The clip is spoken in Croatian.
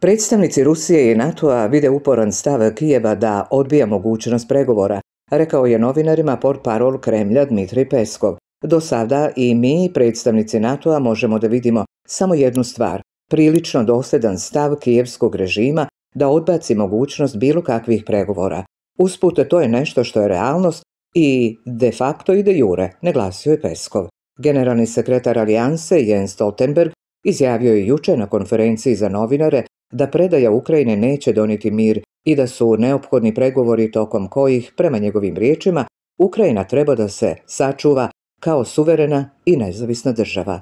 Predstavnici Rusije i NATO-a vide uporan stav Kijeva da odbija mogućnost pregovora, rekao je novinarima parol Kremlja Dmitri Peskov. Do sada i mi, predstavnici NATO-a, možemo da vidimo samo jednu stvar, prilično dosljedan stav kijevskog režima da odbaci mogućnost bilo kakvih pregovora. Usput, to je nešto što je realnost i de facto ide jure, naglasio je Peskov. Generalni sekretar Alijanse Jens Stoltenberg izjavio je juče na konferenciji za novinare da predaja Ukrajine neće doniti mir i da su neophodni pregovori tokom kojih, prema njegovim riječima, Ukrajina treba da se sačuva kao suverena i nezavisna država.